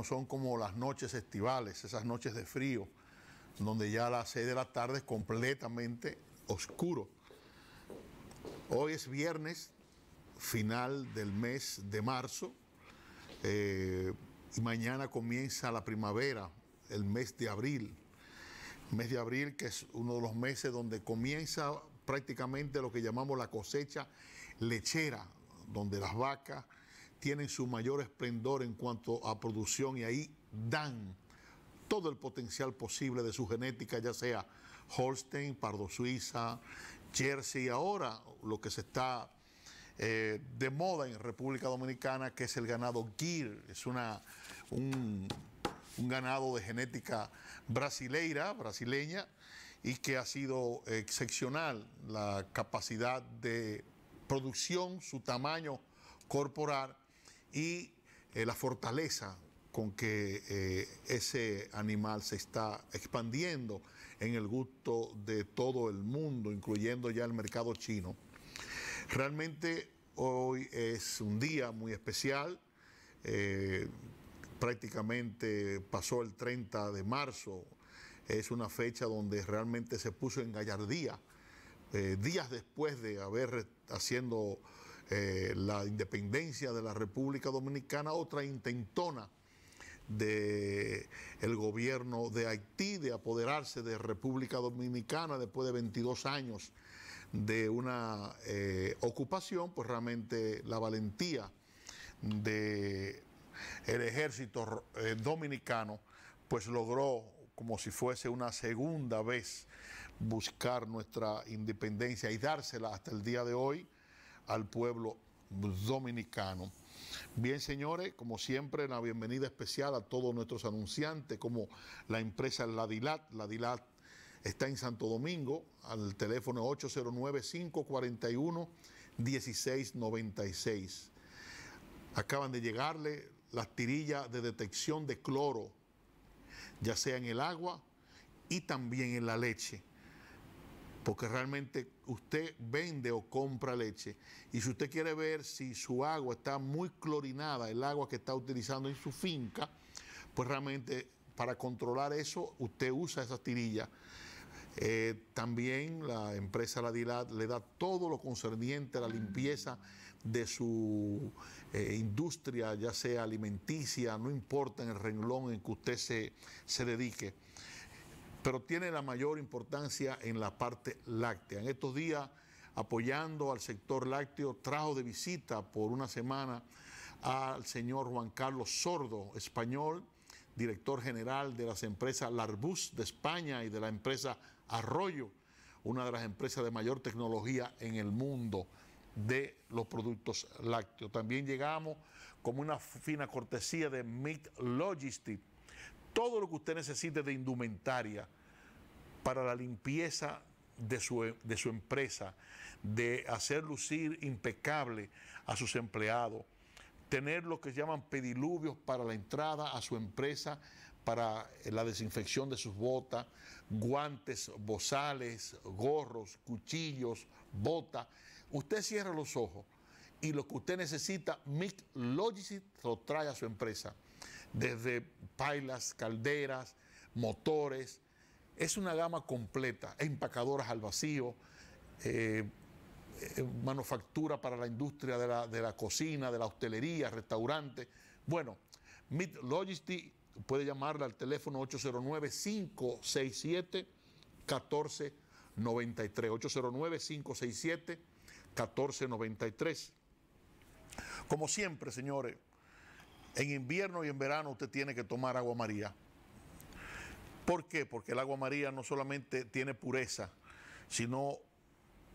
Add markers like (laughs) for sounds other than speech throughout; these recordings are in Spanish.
no son como las noches estivales, esas noches de frío, donde ya a las 6 de la tarde es completamente oscuro. Hoy es viernes, final del mes de marzo, eh, y mañana comienza la primavera, el mes de abril. Mes de abril, que es uno de los meses donde comienza prácticamente lo que llamamos la cosecha lechera, donde las vacas tienen su mayor esplendor en cuanto a producción y ahí dan todo el potencial posible de su genética, ya sea Holstein, Pardo Suiza, Jersey, ahora lo que se está eh, de moda en República Dominicana, que es el ganado Gir, es una, un, un, ganado de genética brasileira, brasileña, y que ha sido excepcional la capacidad de producción, su tamaño corporal y eh, la fortaleza con que eh, ese animal se está expandiendo en el gusto de todo el mundo, incluyendo ya el mercado chino. Realmente hoy es un día muy especial. Eh, prácticamente pasó el 30 de marzo. Es una fecha donde realmente se puso en gallardía. días después de haber haciendo eh, la independencia de la República Dominicana, otra intentona del el gobierno de Haití de apoderarse de República Dominicana después de 22 años de una eh, ocupación, pues realmente la valentía del ejército eh, dominicano pues logró como si fuese una segunda vez buscar nuestra independencia y dársela hasta el día de hoy al pueblo dominicano. Bien, señores, como siempre, la bienvenida especial a todos nuestros anunciantes, como la empresa Ladilat. Ladilat está en Santo Domingo, al teléfono 809-541-1696. Acaban de llegarle las tirillas de detección de cloro, ya sea en el agua y también en la leche porque realmente usted vende o compra leche y si usted quiere ver si su agua está muy clorinada, el agua que está utilizando en su finca, pues realmente para controlar eso usted usa esas tirillas. Eh, también la empresa La le da todo lo concerniente a la limpieza de su eh, industria, ya sea alimenticia, no importa en el renglón en que usted se, se dedique pero tiene la mayor importancia en la parte láctea. En estos días, apoyando al sector lácteo, trajo de visita por una semana al señor Juan Carlos Sordo, español, director general de las empresas Larbus de España y de la empresa Arroyo, una de las empresas de mayor tecnología en el mundo de los productos lácteos. También llegamos como una fina cortesía de Meat Logistics, todo lo que usted necesite de indumentaria para la limpieza de su, empresa, de hacer lucir impecable a sus empleados, tener lo que llaman pediluvios para la entrada a su empresa, para la desinfección de sus botas, guantes, bozales, gorros, cuchillos, botas. Usted cierra los ojos y lo que usted necesita, Mick Logistics lo trae a su empresa desde pailas, calderas, motores. Es una gama completa, empacadoras al vacío, eh, eh, manufactura para la industria de la, cocina, de la hostelería, restaurantes. Bueno, Mid Logistics puede llamarla al teléfono 809-567-1493. 809-567-1493. Como siempre, señores, en invierno y en verano usted tiene que tomar agua María. ¿Por qué? Porque el agua María no solamente tiene pureza, sino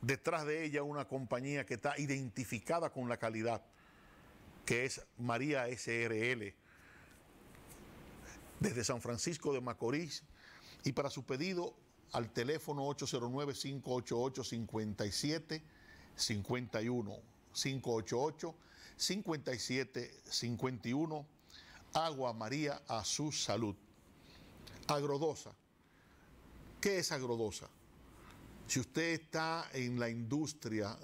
detrás de ella una compañía que está identificada con la calidad, que es María SRL, desde San Francisco de Macorís. Y para su pedido al teléfono 809-588-5751. 588 -5751. 588 5751 Agua María a su salud. Agrodosa. ¿Qué es agrodosa? Si usted está en la industria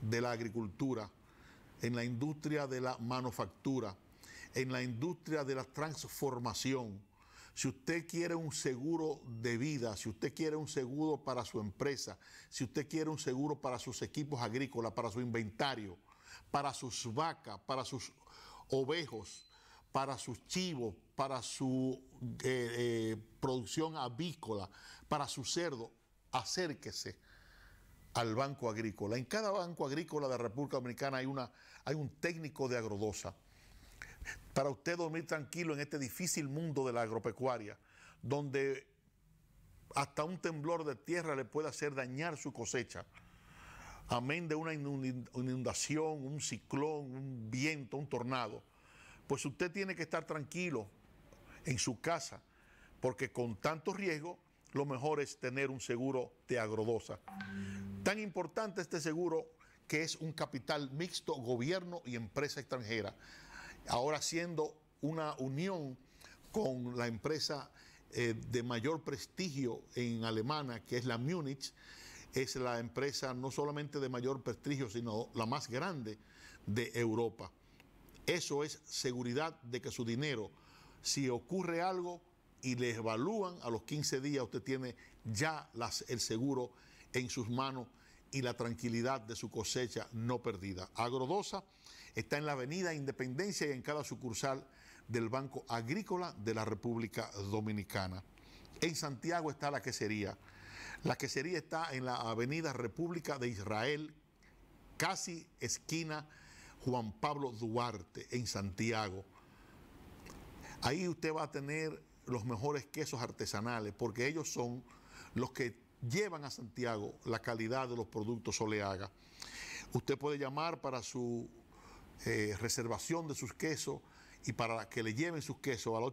de la agricultura, en la industria de la manufactura, en la industria de la transformación, si usted quiere un seguro de vida, si usted quiere un seguro para su empresa, si usted quiere un seguro para sus equipos agrícolas, para su inventario, para sus vacas, para sus ovejos, para sus chivos, para su eh, eh, producción avícola, para su cerdo, acérquese al Banco Agrícola. En cada Banco Agrícola de la República Dominicana hay, una, hay un técnico de agrodosa. Para usted dormir tranquilo en este difícil mundo de la agropecuaria, donde hasta un temblor de tierra le puede hacer dañar su cosecha amén de una inundación, un ciclón, un viento, un tornado, pues usted tiene que estar tranquilo en su casa, porque con tanto riesgo lo mejor es tener un seguro de agrodosa. Tan importante este seguro que es un capital mixto gobierno y empresa extranjera, ahora siendo una unión con la empresa eh, de mayor prestigio en Alemania, que es la Múnich, es la empresa no solamente de mayor prestigio, sino la más grande de Europa. Eso es seguridad de que su dinero, si ocurre algo y le evalúan a los 15 días, usted tiene ya el seguro en sus manos y la tranquilidad de su cosecha no perdida. Agrodosa está en la Avenida Independencia y en cada sucursal del Banco Agrícola de la República Dominicana. En Santiago está la quesería la quesería está en la avenida República de Israel, casi esquina Juan Pablo Duarte, en Santiago. Ahí usted va a tener los mejores quesos artesanales, porque ellos son los que llevan a Santiago la calidad de los productos Oleaga. Usted puede llamar para su eh, reservación de sus quesos y para que le lleven sus quesos al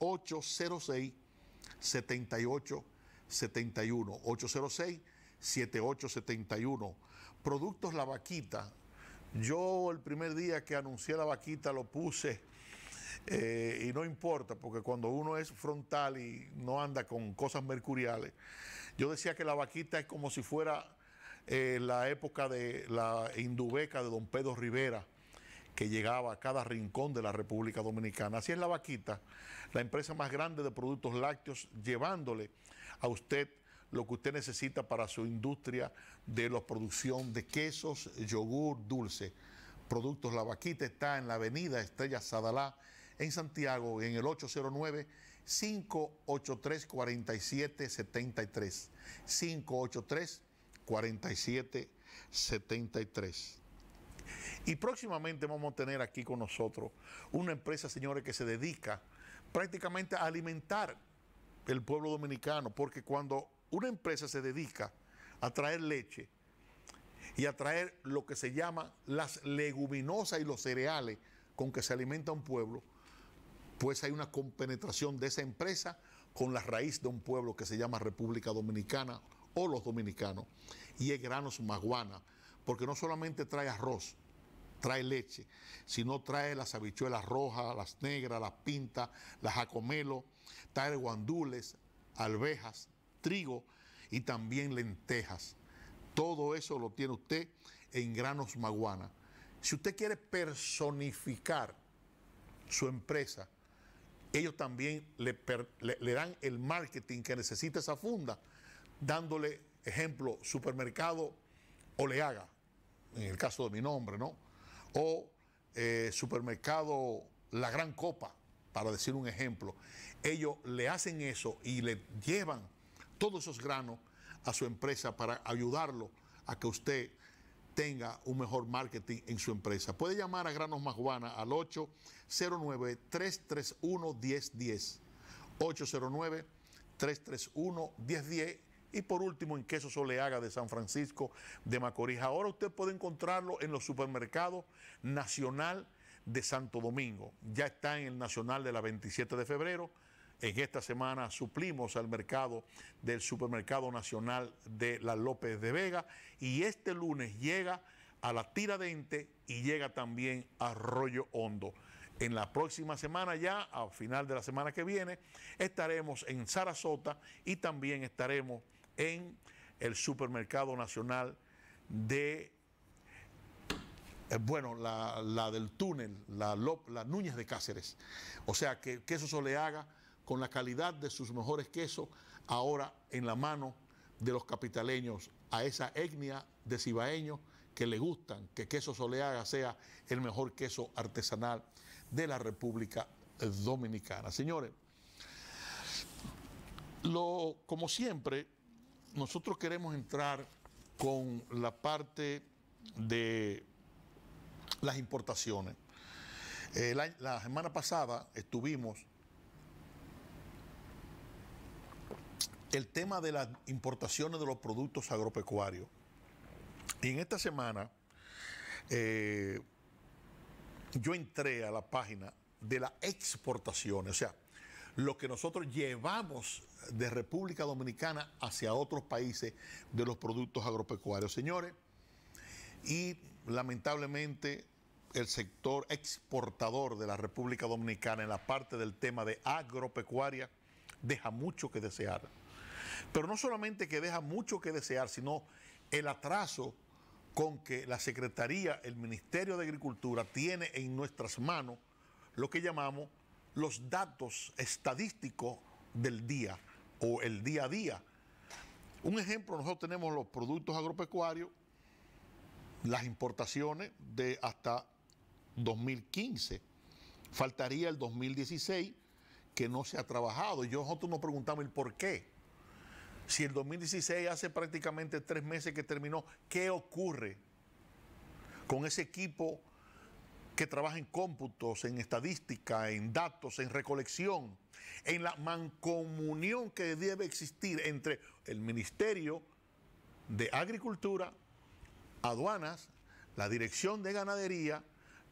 809-806-78 71 806 7871. Productos La Vaquita. Yo el primer día que anuncié La Vaquita lo puse eh, y no importa, porque cuando uno es frontal y no anda con cosas mercuriales, yo decía que La Vaquita es como si fuera eh, la época de la Indubeca de Don Pedro Rivera que llegaba a cada rincón de la República Dominicana. Así es la vaquita, la empresa más grande de productos lácteos, llevándole a usted lo que usted necesita para su industria de la producción de quesos, yogur, dulce. Productos La Vaquita está en la avenida Estrella Sadalá, en Santiago, en el 809. 583-4773. 583-4773. Y próximamente vamos a tener aquí con nosotros una empresa, señores, que se dedica prácticamente a alimentar el pueblo dominicano, porque cuando una empresa se dedica a traer leche y a traer lo que se llama las leguminosas y los cereales con que se alimenta un pueblo, pues hay una compenetración de esa empresa con la raíz de un pueblo que se llama República Dominicana o los dominicanos. Y es granos maguana, porque no solamente trae arroz, trae leche, si no trae las habichuelas rojas, las negras, las pintas, las jacomelo, trae guandules, alvejas, trigo y también lentejas. Todo eso lo tiene usted en granos maguana. Si usted quiere personificar su empresa, ellos también le, le, dan el marketing que necesita esa funda, dándole, ejemplo, supermercado Oleaga, en el caso de mi nombre, ¿no? o eh, supermercado La Gran Copa, para decir un ejemplo, ellos le hacen eso y le llevan todos esos granos a su empresa para ayudarlo a que usted tenga un mejor marketing en su empresa. Puede llamar a Granos Majuana al 809-331-1010. 809-331-1010 y por último, en queso soleaga de San Francisco de Macorís. Ahora usted puede encontrarlo en los supermercados Nacional de Santo Domingo. Ya está en el Nacional de la 27 de febrero. En esta semana suplimos al mercado del Supermercado Nacional de la López de Vega. Y este lunes llega a la Tiradente y llega también a Rollo Hondo. En la próxima semana ya, al final de la semana que viene, estaremos en Sarasota y también estaremos en el supermercado nacional de, eh, bueno, la, del túnel, la, la, Núñez de Cáceres. O sea, que queso Soleaga, con la calidad de sus mejores quesos, ahora en la mano de los capitaleños, a esa etnia de cibaeños que le gustan que queso Soleaga sea el mejor queso artesanal de la República Dominicana. Señores, lo, como siempre, nosotros queremos entrar con la parte de las importaciones. Eh, la, semana pasada estuvimos el tema de las importaciones de los productos agropecuarios. Y en esta semana eh, yo entré a la página de las exportaciones, o sea, lo que nosotros llevamos de República Dominicana hacia otros países de los productos agropecuarios, señores. Y lamentablemente el sector exportador de la República Dominicana en la parte del tema de agropecuaria deja mucho que desear. Pero no solamente que deja mucho que desear, sino el atraso con que la Secretaría, el Ministerio de Agricultura tiene en nuestras manos lo que llamamos los datos estadísticos del día o el día a día. Un ejemplo, nosotros tenemos los productos agropecuarios, las importaciones de hasta 2015. Faltaría el 2016 que no se ha trabajado. Y nosotros nos preguntamos el por qué. Si el 2016 hace prácticamente tres meses que terminó, ¿qué ocurre con ese equipo que trabaja en cómputos, en estadística, en datos, en recolección, en la mancomunión que debe existir entre el Ministerio de Agricultura, aduanas, la Dirección de Ganadería,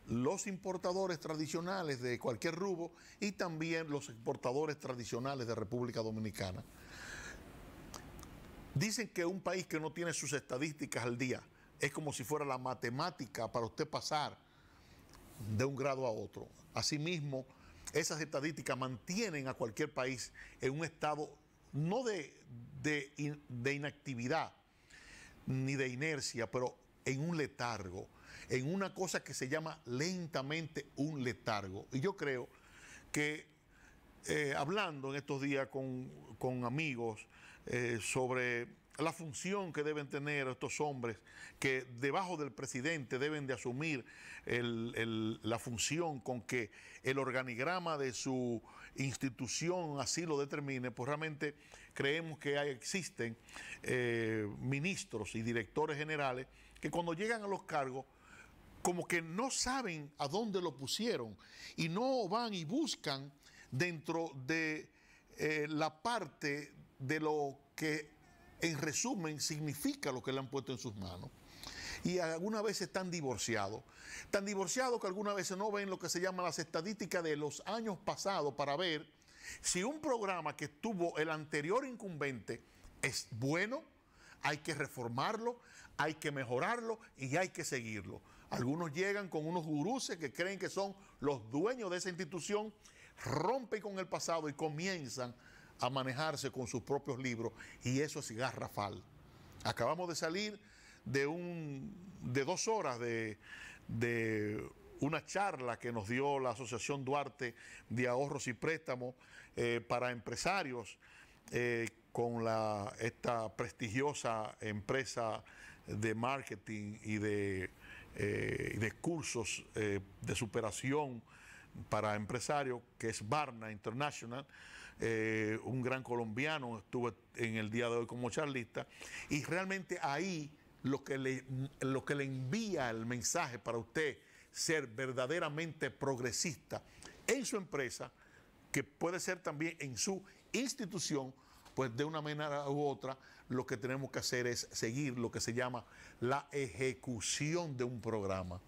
los importadores tradicionales de cualquier rubo y también los exportadores tradicionales de República Dominicana. Dicen que un país que no tiene sus estadísticas al día es como si fuera la matemática para usted pasar de un grado a otro. Asimismo, esas estadísticas mantienen a cualquier país en un estado no de, inactividad ni de inercia, pero en un letargo, en una cosa que se llama lentamente un letargo. Y yo creo que eh, hablando en estos días con, amigos eh, sobre la función que deben tener estos hombres que debajo del presidente deben de asumir la función con que el organigrama de su institución así lo determine, pues realmente creemos que existen eh, ministros y directores generales que cuando llegan a los cargos como que no saben a dónde lo pusieron y no van y buscan dentro de eh, la parte de lo que en resumen, significa lo que le han puesto en sus manos. Y algunas veces están divorciados. Tan divorciados que algunas veces no ven lo que se llama las estadísticas de los años pasados para ver si un programa que tuvo el anterior incumbente es bueno, hay que reformarlo, hay que mejorarlo y hay que seguirlo. Algunos llegan con unos guruses que creen que son los dueños de esa institución, rompen con el pasado y comienzan a manejarse con sus propios libros y eso es garrafal. Acabamos de salir de, un, de dos horas de, una charla que nos dio la Asociación Duarte de Ahorros y Préstamos eh, para Empresarios eh, con esta prestigiosa empresa de marketing y de, eh, de cursos de superación para empresarios que es Barna International. Eh, un gran colombiano, estuvo en el día de hoy como charlista, y realmente ahí lo que le, lo que le envía el mensaje para usted ser verdaderamente progresista en su empresa, que puede ser también en su institución, pues de una manera u otra lo que tenemos que hacer es seguir lo que se llama la ejecución de un programa,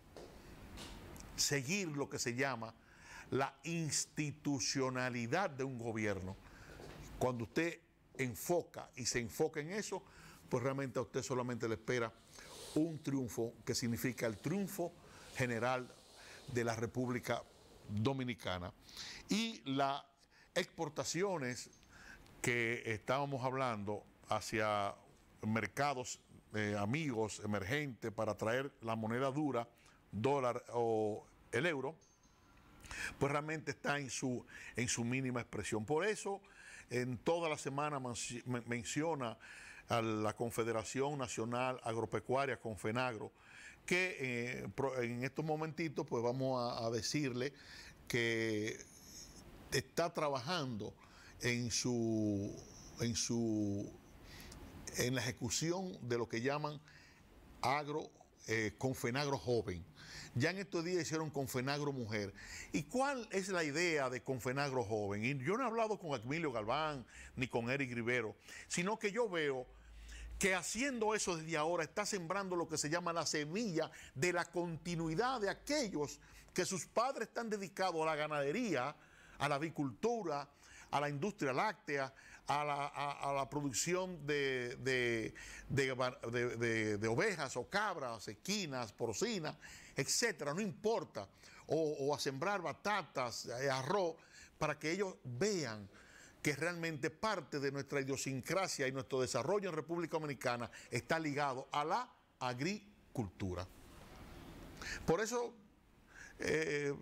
seguir lo que se llama la institucionalidad de un gobierno. Cuando usted enfoca y se enfoca en eso, pues realmente a usted solamente le espera un triunfo que significa el triunfo general de la República Dominicana. Y las exportaciones que estábamos hablando hacia mercados eh, amigos emergentes para traer la moneda dura, dólar o el euro, pues realmente está en su, en su mínima expresión. Por eso, en toda la semana menciona a la Confederación Nacional Agropecuaria, Confenagro, que eh, en estos momentitos pues vamos a, decirle que está trabajando en su en su en la ejecución de lo que llaman agro eh, confenagro joven ya en estos días hicieron Confenagro Mujer. ¿Y cuál es la idea de Confenagro Joven? Y yo no he hablado con Emilio Galván ni con Eric Rivero, sino que yo veo que haciendo eso desde ahora está sembrando lo que se llama la semilla de la continuidad de aquellos que sus padres están dedicados a la ganadería, a la avicultura, a la industria láctea, a la, producción de, de, ovejas o cabras, esquinas, porcinas etcétera, no importa, o, a sembrar batatas, eh, arroz, para que ellos vean que realmente parte de nuestra idiosincrasia y nuestro desarrollo en República Dominicana está ligado a la agricultura. Por eso eh,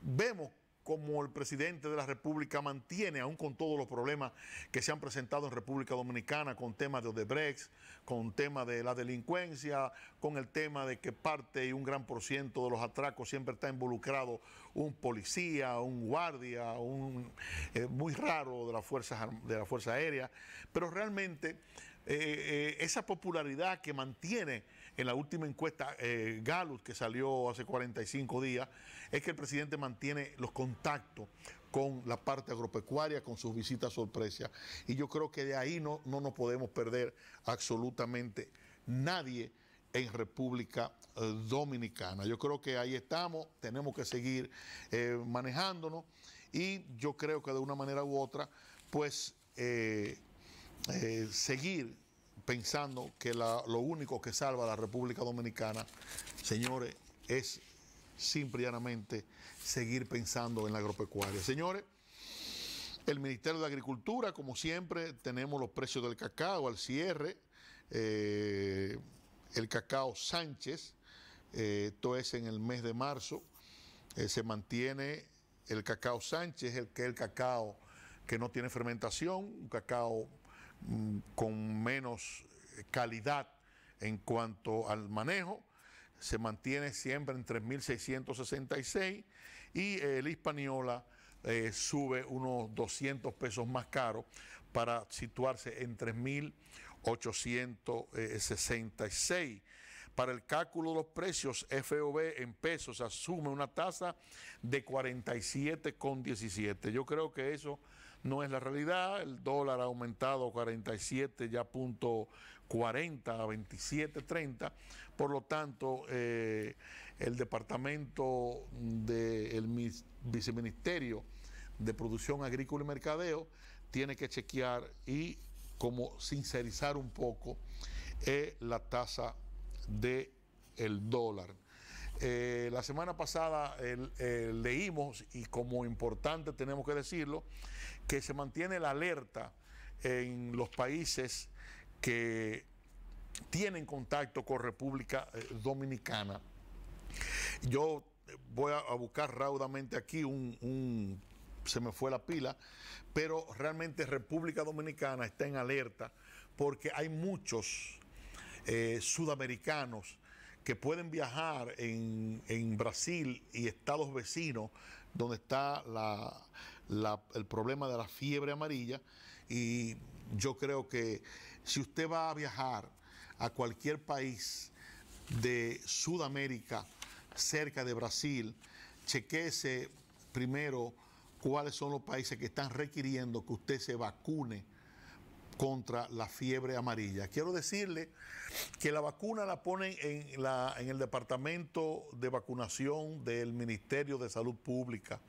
vemos como el presidente de la República mantiene, aún con todos los problemas que se han presentado en República Dominicana, con temas de Odebrecht, con tema de la delincuencia, con el tema de que parte y un gran por de los atracos siempre está involucrado un policía, un guardia, un eh, muy raro de la fuerza, de la fuerza aérea, pero realmente eh, eh, esa popularidad que mantiene en la última encuesta Galus, Gallup que salió hace 45 días, es que el presidente mantiene los contactos con la parte agropecuaria, con sus visitas sorpresas. Y yo creo que de ahí no, no nos podemos perder absolutamente nadie en República eh, Dominicana. Yo creo que ahí estamos, tenemos que seguir eh, manejándonos y yo creo que de una manera u otra, pues eh, seguir pensando que lo único que salva a la República Dominicana, señores, es simple y seguir pensando en la agropecuaria. Señores, el Ministerio de Agricultura, como siempre, tenemos los precios del cacao al cierre. Eh, el cacao Sánchez, eh, esto es en el mes de marzo, eh, se mantiene el cacao Sánchez, el que es el cacao que no tiene fermentación, un cacao mm, con menos calidad en cuanto al manejo se mantiene siempre en 3.666 y el eh, Hispaniola eh, sube unos 200 pesos más caro para situarse en 3.866. Para el cálculo de los precios, FOB en pesos asume una tasa de 47,17. Yo creo que eso no es la realidad. El dólar ha aumentado 47 ya punto 40 a 27, 30. Por lo tanto, eh, el departamento del viceministerio de Producción Agrícola y Mercadeo tiene que chequear y como sincerizar un poco eh, la tasa del el dólar. Eh, la semana pasada leímos, y como importante tenemos que decirlo, que se mantiene la alerta en los países que tienen contacto con República eh, Dominicana. Yo eh, voy a buscar raudamente aquí un, se me fue la pila, pero realmente República Dominicana está en alerta porque hay muchos eh, sudamericanos que pueden viajar en, Brasil y estados vecinos donde está la, el problema de la fiebre amarilla y yo creo que si usted va a viajar a cualquier país de Sudamérica cerca de Brasil, chequese primero cuáles son los países que están requiriendo que usted se vacune contra la fiebre amarilla. Quiero decirle que la vacuna la ponen en, la, en el departamento de vacunación del Ministerio de Salud Pública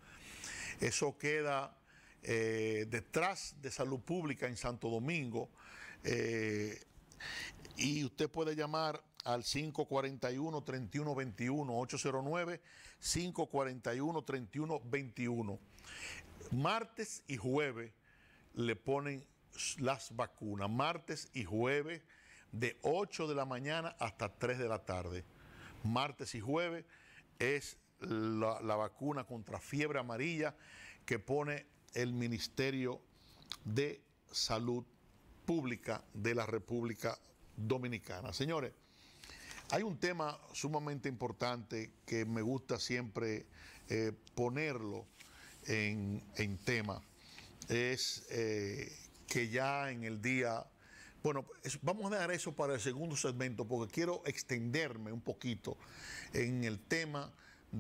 eso queda eh, detrás de salud pública en Santo Domingo. Eh, y usted puede llamar al 541-3121, 809-541-3121. Martes y jueves le ponen las vacunas, martes y jueves de 8 de la mañana hasta 3 de la tarde. Martes y jueves es la, vacuna contra fiebre amarilla que pone el Ministerio de Salud Pública de la República Dominicana. Señores, hay un tema sumamente importante que me gusta siempre eh, ponerlo en, tema. Es eh, que ya en el día... Bueno, vamos a dejar eso para el segundo segmento porque quiero extenderme un poquito en el tema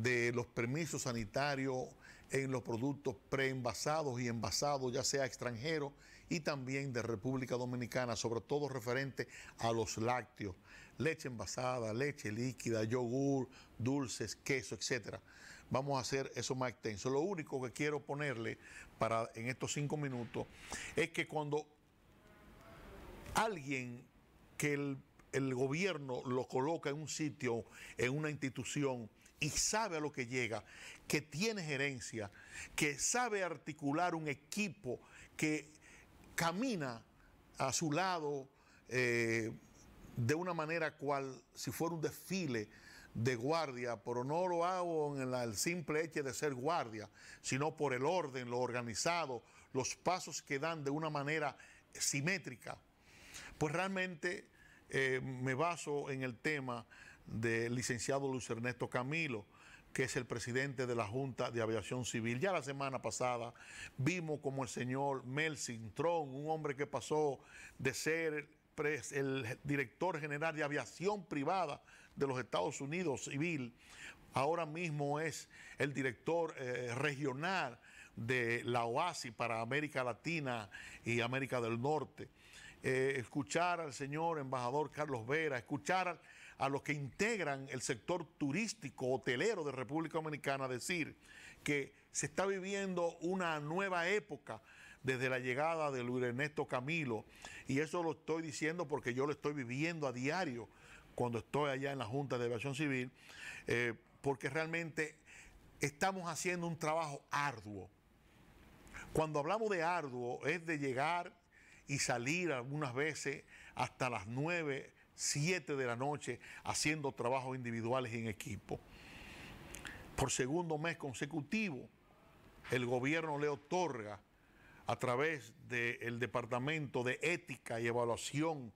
de los permisos sanitarios en los productos preenvasados y envasados, ya sea extranjeros y también de República Dominicana, sobre todo referente a los lácteos, leche envasada, leche líquida, yogur, dulces, queso, etcétera. Vamos a hacer eso más extenso. Lo único que quiero ponerle para en estos cinco minutos es que cuando alguien que el gobierno lo coloca en un sitio, en una institución, y sabe a lo que llega, que tiene gerencia, que sabe articular un equipo que camina a su lado eh, de una manera cual si fuera un desfile de guardia, pero no lo hago en el simple hecho de ser guardia, sino por el orden, lo organizado, los pasos que dan de una manera simétrica. Pues realmente eh, me baso en el tema del licenciado Luis Ernesto Camilo, que es el presidente de la Junta de Aviación Civil. Ya la semana pasada vimos como el señor Mel Cintrón, un hombre que pasó de ser el director general de aviación privada de los Estados Unidos civil, ahora mismo es el director eh, regional de la OASI para América Latina y América del Norte. Eh, escuchar al señor embajador Carlos Vera, escuchar a los que integran el sector turístico hotelero de República Dominicana decir que se está viviendo una nueva época desde la llegada de Luis Ernesto Camilo. Y eso lo estoy diciendo porque yo lo estoy viviendo a diario cuando estoy allá en la Junta de Aviación Civil, eh, porque realmente estamos haciendo un trabajo arduo. Cuando hablamos de arduo es de llegar y salir algunas veces hasta las 9 7 de la noche haciendo trabajos individuales en equipo. Por segundo mes consecutivo, el gobierno le otorga a través del Departamento de Ética y Evaluación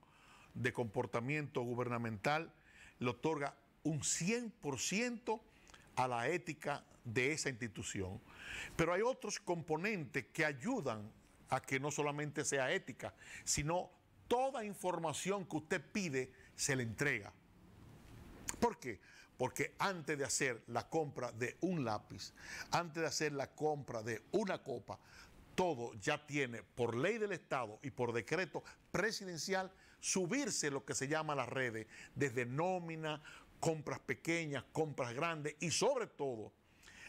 de Comportamiento Gubernamental, le otorga un 100% a la ética de esa institución. Pero hay otros componentes que ayudan a que no solamente sea ética, sino toda información que usted pide se le entrega. ¿Por qué? Porque antes de hacer la compra de un lápiz, antes de hacer la compra de una copa, todo ya tiene por ley del Estado y por decreto presidencial subirse lo que se llama las redes, desde nómina, compras pequeñas, compras grandes y sobre todo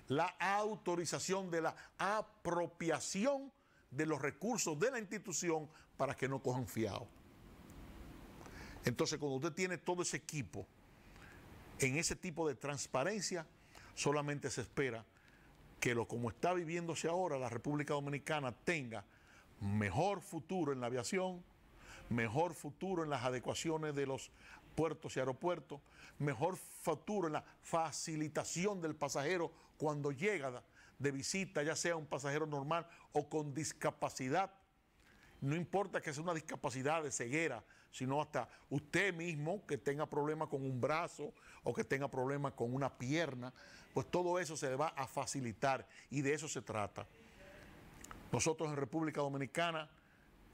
la autorización de la apropiación de los recursos de la institución para que no cojan fiado. Entonces, cuando usted tiene todo ese equipo en ese tipo de transparencia, solamente se espera que lo como está viviéndose ahora la República Dominicana tenga mejor futuro en la aviación, mejor futuro en las adecuaciones de los puertos y aeropuertos, mejor futuro en la facilitación del pasajero cuando llega de visita, ya sea un pasajero normal o con discapacidad. No importa que sea una discapacidad de ceguera, sino hasta usted mismo que tenga problemas con un brazo o que tenga problemas con una pierna, pues todo eso se le va a facilitar y de eso se trata. Nosotros en República Dominicana,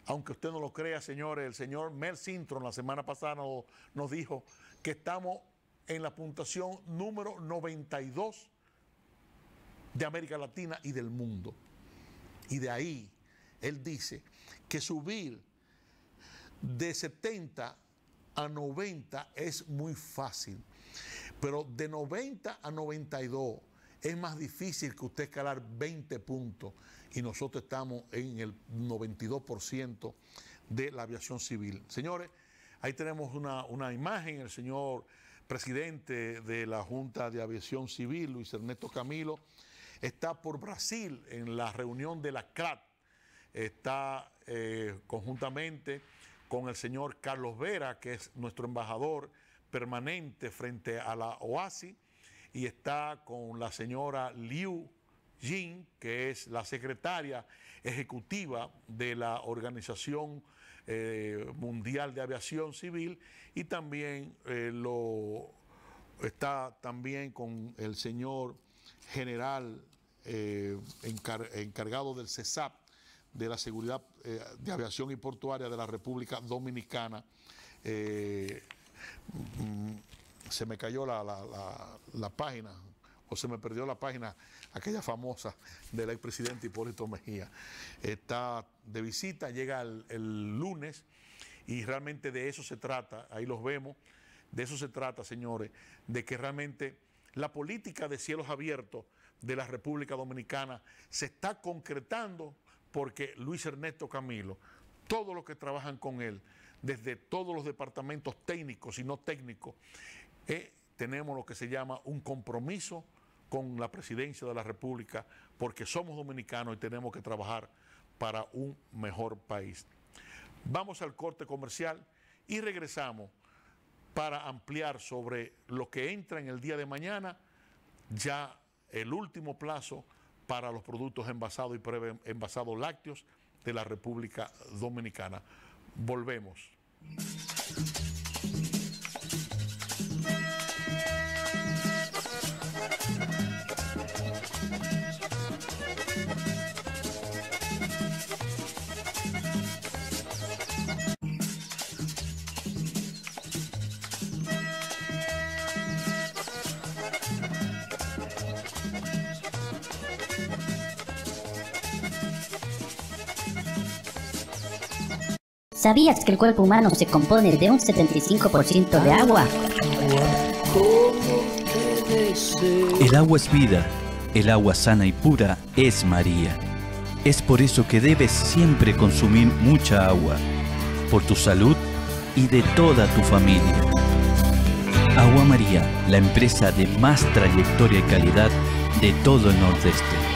aunque usted no lo crea, señores, el señor Mel Sintron la semana pasada nos, nos dijo que estamos en la puntuación número 92 de América Latina y del mundo. Y de ahí él dice que subir de 70 a 90 es muy fácil, pero de 90 a 92 es más difícil que usted escalar 20 puntos y nosotros estamos en el 92% de la aviación civil. Señores, ahí tenemos una, una, imagen, el señor presidente de la Junta de Aviación Civil, Luis Ernesto Camilo, está por Brasil en la reunión de la CRAT, está eh, conjuntamente con el señor Carlos Vera, que es nuestro embajador permanente frente a la OASI, y está con la señora Liu Jin, que es la secretaria ejecutiva de la Organización eh, Mundial de Aviación Civil, y también eh, lo está también con el señor general eh, encargado del CESAP, de la Seguridad eh, de Aviación y Portuaria de la República Dominicana. Eh, mm, se me cayó la, página, o se me perdió la página, aquella famosa del expresidente Hipólito Mejía. Está de visita, llega el lunes y realmente de eso se trata, ahí los vemos, de eso se trata, señores, de que realmente la política de cielos abiertos de la República Dominicana se está concretando porque Luis Ernesto Camilo, todos los que trabajan con él, desde todos los departamentos técnicos y no técnicos, eh, tenemos lo que se llama un compromiso con la presidencia de la República porque somos dominicanos y tenemos que trabajar para un mejor país. Vamos al corte comercial y regresamos para ampliar sobre lo que entra en el día de mañana ya el último plazo para los productos envasados y envasados lácteos de la República Dominicana. Volvemos. ¿Sabías que el cuerpo humano se compone de un 75% de agua? El agua es vida, el agua sana y pura es María. Es por eso que debes siempre consumir mucha agua, por tu salud y de toda tu familia. Agua María, la empresa de más trayectoria y calidad de todo el Nordeste.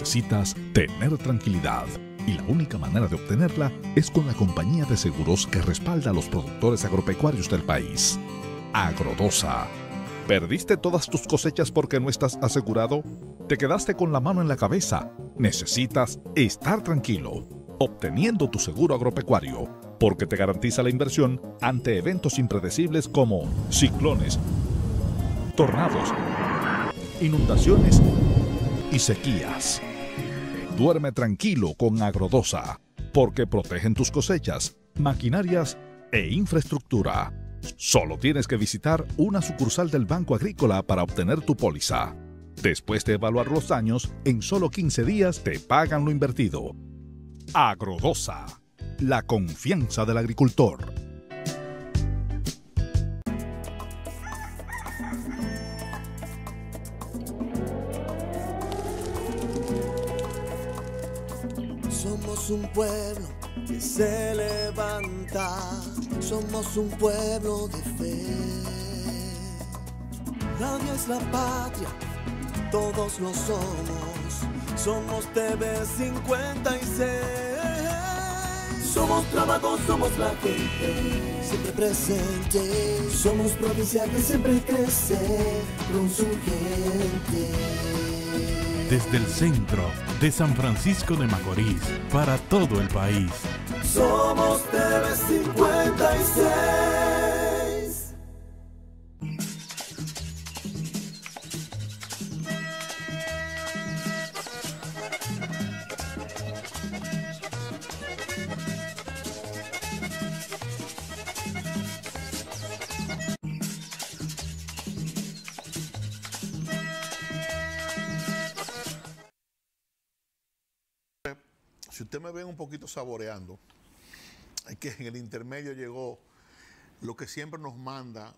necesitas tener tranquilidad y la única manera de obtenerla es con la compañía de seguros que respalda a los productores agropecuarios del país. Agrodosa. ¿Perdiste todas tus cosechas porque no estás asegurado? ¿Te quedaste con la mano en la cabeza? Necesitas estar tranquilo, obteniendo tu seguro agropecuario, porque te garantiza la inversión ante eventos impredecibles como ciclones, tornados, inundaciones y sequías. Duerme tranquilo con Agrodosa, porque protegen tus cosechas, maquinarias e infraestructura. Solo tienes que visitar una sucursal del Banco Agrícola para obtener tu póliza. Después de evaluar los daños, en solo 15 días te pagan lo invertido. Agrodosa, la confianza del agricultor. Somos un pueblo que se levanta, somos un pueblo de fe. Nadie es la patria, todos lo somos, somos TV56. Somos trabajo, somos la gente, siempre presente. Somos provincia que siempre crece, con su gente. Desde el centro de San Francisco de Macorís para todo el país. Somos TV 56. saboreando, que en el intermedio llegó lo que siempre nos manda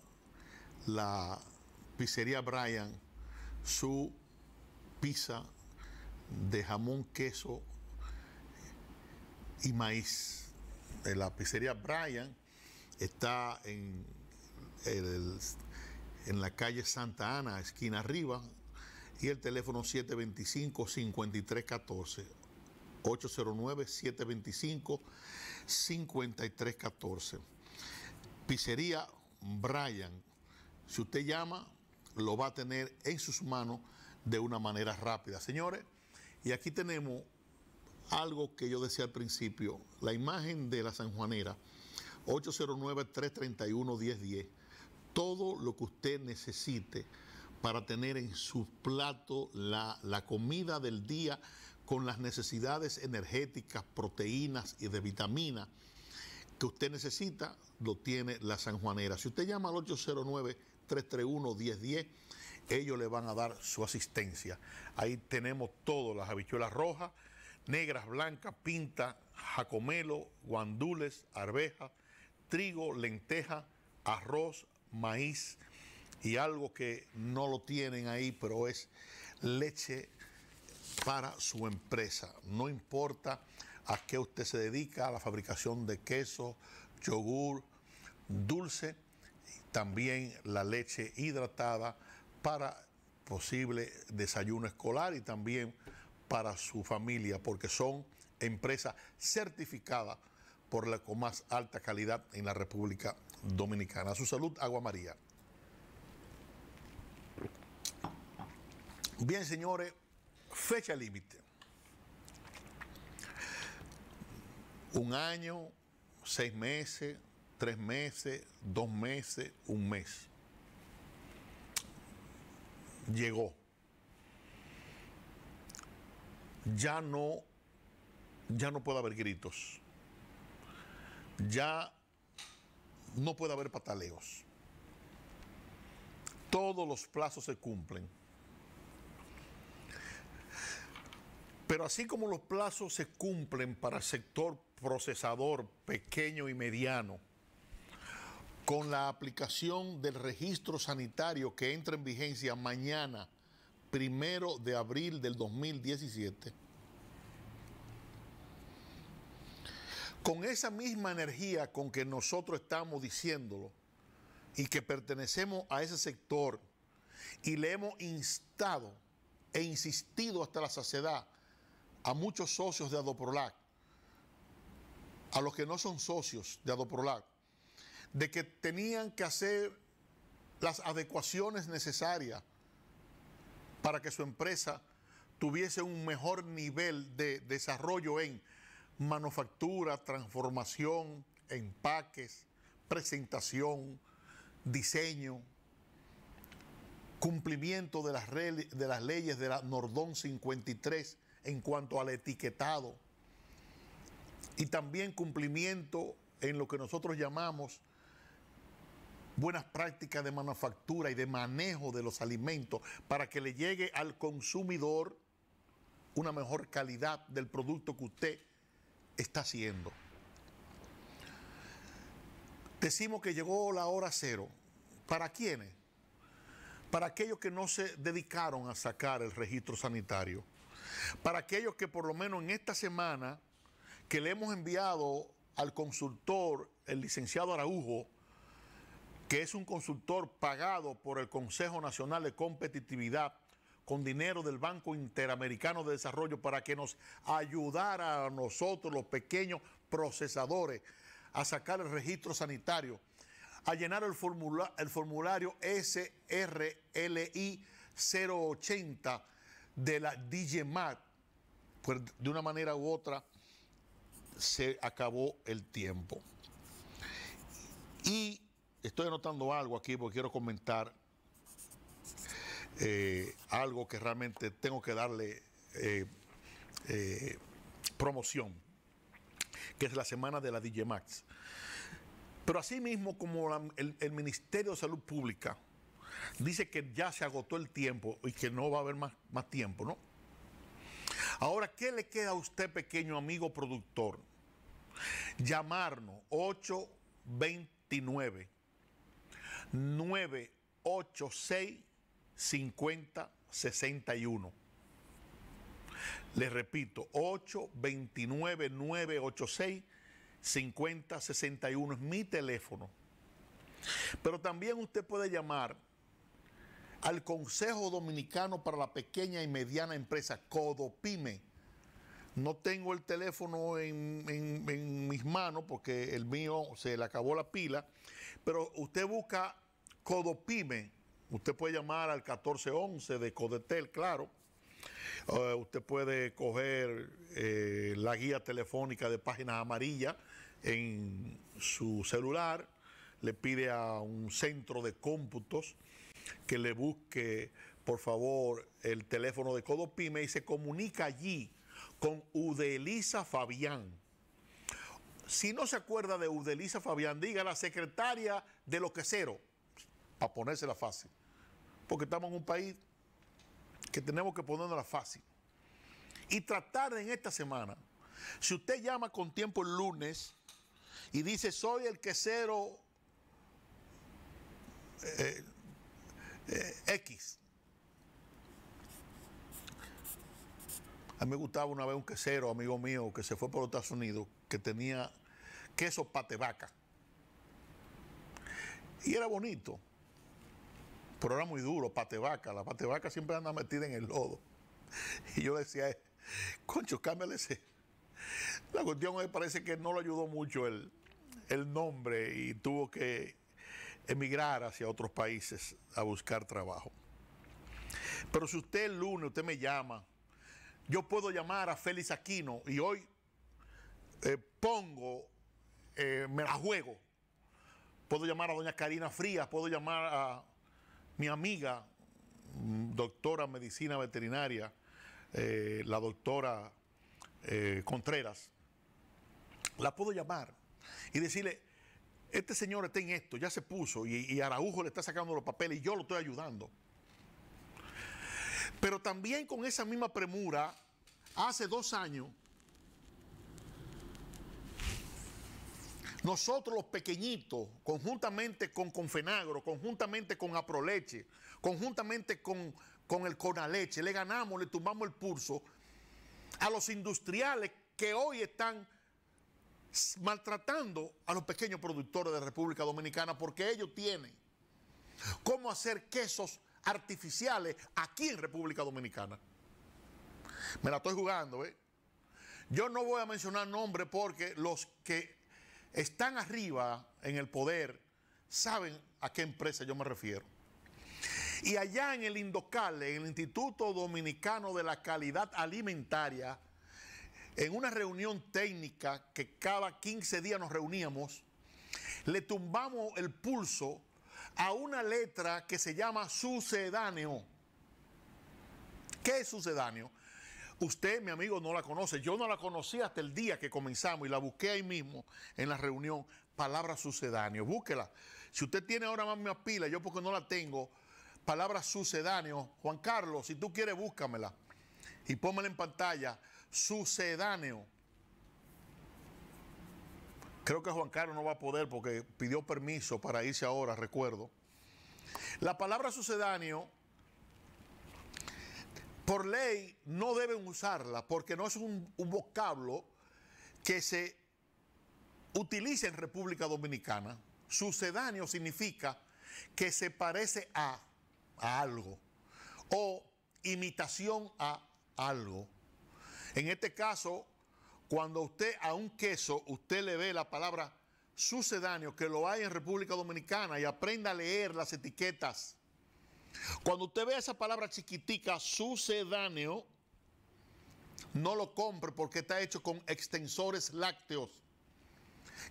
la pizzería Brian, su pizza de jamón, queso y maíz. Eh, la pizzería Brian está en, en la calle Santa Ana, esquina arriba, y el teléfono 725-5314. 809-725-5314. Pizzería Brian. Si usted llama, lo va a tener en sus manos de una manera rápida. Señores, y aquí tenemos algo que yo decía al principio, la imagen de la sanjuanera, 809-331-1010, todo lo que usted necesite para tener en su plato la, la comida del día con las necesidades energéticas, proteínas y de vitaminas que usted necesita, lo tiene la sanjuanera. Si usted llama al 809-331-1010, ellos le van a dar su asistencia. Ahí tenemos todas las habichuelas rojas, negras, blancas, pinta, jacomelo, guandules, arveja, trigo, lenteja, arroz, maíz y algo que no lo tienen ahí, pero es leche para su empresa. No importa a qué usted se dedica, a la fabricación de queso, yogur, dulce, también la leche hidratada para posible desayuno escolar y también para su familia, porque son empresas certificadas por la con más alta calidad en la República Dominicana. Su salud, Agua María. Bien, señores, Fecha límite. Un año, seis meses, tres meses, dos meses, un mes. Llegó. Ya no, ya no puede haber gritos. Ya no puede haber pataleos. Todos los plazos se cumplen. Pero así como los plazos se cumplen para el sector procesador pequeño y mediano, con la aplicación del registro sanitario que entra en vigencia mañana, primero de abril del 2017, con esa misma energía con que nosotros estamos diciéndolo y que pertenecemos a ese sector y le hemos instado e insistido hasta la saciedad a muchos socios de Adoprolac, a los que no son socios de Adoprolac, de que tenían que hacer las adecuaciones necesarias para que su empresa tuviese un mejor nivel de desarrollo en manufactura, transformación, empaques, presentación, diseño, cumplimiento de las, de las leyes de la Nordón 53 en cuanto al etiquetado y también cumplimiento en lo que nosotros llamamos buenas prácticas de manufactura y de manejo de los alimentos para que le llegue al consumidor una mejor calidad del producto que usted está haciendo. Decimos que llegó la hora cero. ¿Para quiénes? Para aquellos que no se dedicaron a sacar el registro sanitario. Para aquellos que por lo menos en esta semana que le hemos enviado al consultor, el licenciado Araujo, que es un consultor pagado por el Consejo Nacional de Competitividad con dinero del Banco Interamericano de Desarrollo para que nos ayudara a nosotros, los pequeños procesadores, a sacar el registro sanitario, a llenar el, el formulario SRLI 080 de la DJMAT, pues de una manera u otra se acabó el tiempo. Y estoy anotando algo aquí porque quiero comentar eh, algo que realmente tengo que darle eh, eh, promoción, que es la semana de la DJ Max. Pero asimismo, como el Ministerio de Salud Pública dice que ya se agotó el tiempo y que no va a haber más, tiempo, ¿no? Ahora, ¿qué le queda a usted, pequeño amigo productor? Llamarnos 829 986 5061. Les repito, 829 986 5061 es mi teléfono. Pero también usted puede llamar al Consejo Dominicano para la Pequeña y Mediana Empresa, Codopime. No tengo el teléfono en, mis manos porque el mío se le acabó la pila, pero usted busca Codopime. Usted puede llamar al 1411 de Codetel, claro. Eh, usted puede coger eh, la guía telefónica de páginas amarillas en su celular, le pide a un centro de cómputos que le busque, por favor, el teléfono de Codopime y se comunica allí con Udelisa Fabián. Si no se acuerda de Udelisa Fabián, diga la secretaria de los queseros, para LA fácil. Porque estamos en un país que tenemos que ponernos la fácil. Y tratar en esta semana, si usted llama con tiempo el lunes y dice, soy el quesero eh, eh, X. A mí me gustaba una vez un quesero, amigo mío, que se fue por los Estados Unidos, que tenía queso patevaca. Y era bonito, pero era muy duro, patevaca. La patevaca siempre anda metida en el lodo. Y yo decía, concho, cámbiale ese. La cuestión es, parece que no lo ayudó mucho el nombre y tuvo que emigrar hacia otros países a buscar trabajo. Pero si usted el lunes, usted me llama, yo puedo llamar a Félix Aquino y hoy eh, pongo, eh, me la juego. Puedo llamar a doña Karina Frías, puedo llamar a mi amiga, mm, doctora en medicina veterinaria, eh, la doctora Contreras. La puedo llamar y decirle, este señor está en esto, ya se puso y, Araujo le está sacando los papeles y yo lo estoy ayudando. Pero también con esa misma premura, hace dos años, nosotros los pequeñitos, conjuntamente con Confenagro, conjuntamente con Aproleche, conjuntamente con, con el Conaleche, le ganamos, le tumbamos el pulso a los industriales que hoy están maltratando a los pequeños productores de República Dominicana porque ellos tienen cómo hacer quesos artificiales aquí en República Dominicana. Me la estoy jugando, ¿eh? Yo no voy a mencionar nombres porque los que están arriba en el poder saben a qué empresa yo me refiero. Y allá en el Indocal, en el Instituto Dominicano de la Calidad Alimentaria, en una reunión técnica que cada 15 días nos reuníamos, le tumbamos el pulso a una letra que se llama sucedáneo. ¿Qué es sucedáneo? Usted, mi amigo, no la conoce. Yo no la conocí hasta el día que comenzamos y la busqué ahí mismo en la reunión. Palabra sucedáneo. Búsquela. Si usted tiene ahora más mi pila, yo porque no la tengo, palabra sucedáneo. Juan Carlos, si tú quieres, búscamela y pónmela en pantalla sucedáneo. Creo que Juan Carlos no va a poder porque pidió permiso para irse ahora, recuerdo. La palabra sucedáneo, por ley, no deben usarla porque no es un, vocablo que se utilice en República Dominicana. Sucedáneo significa que se parece a algo o imitación a algo. En este caso, cuando usted a un queso, usted le ve la palabra sucedáneo, que lo hay en República Dominicana y aprenda a leer las etiquetas. Cuando usted ve esa palabra chiquitica, sucedáneo, no lo compre porque está hecho con extensores lácteos